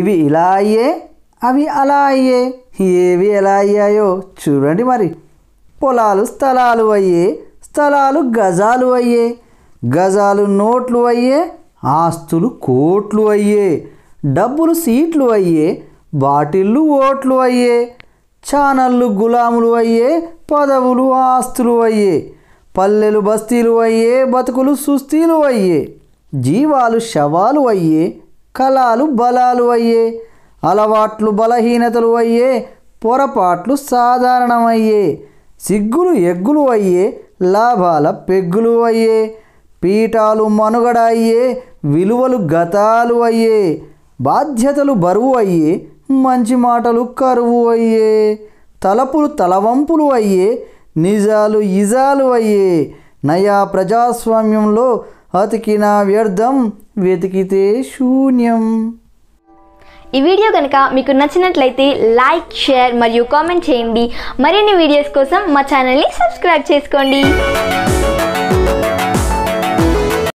ఇవి ఇలా అయ్యే అవి అలా అయ్యే ఏవి ఎలా అయ్యాయో చూడండి మరి పొలాలు స్థలాలు అయ్యే స్థలాలు గజాలు అయ్యే గజాలు నోట్లు అయ్యే ఆస్తులు కోట్లు అయ్యే డబ్బులు సీట్లు అయ్యే బాటిళ్ళు ఓట్లు అయ్యే ఛానళ్ళు గులాములు అయ్యే పదవులు ఆస్తులు అయ్యే పల్లెలు బస్తీలు అయ్యే బతుకులు సుస్థీలు అయ్యే జీవాలు శవాలు అయ్యే కళాలు బలాలు అయ్యే అలవాట్లు బలహీనతలు అయ్యే పొరపాట్లు సాధారణమయ్యే సిగ్గులు ఎగ్గులు అయ్యే లాభాల పెగ్గులు అయ్యే పీఠాలు మనుగడ అయ్యే విలువలు గతాలు అయ్యే బాధ్యతలు బరువు అయ్యే మంచి మాటలు కరువు అయ్యే తలపులు తలవంపులు అయ్యే నిజాలు ఇజాలు అయ్యే నయా ప్రజాస్వామ్యంలో అతికినా వ్యర్థం వెతికితే శూన్యం ఈ వీడియో కనుక మీకు నచ్చినట్లయితే లైక్ షేర్ మరియు కామెంట్ చేయండి మరిన్ని వీడియోస్ కోసం మా ఛానల్ని సబ్స్క్రైబ్ చేసుకోండి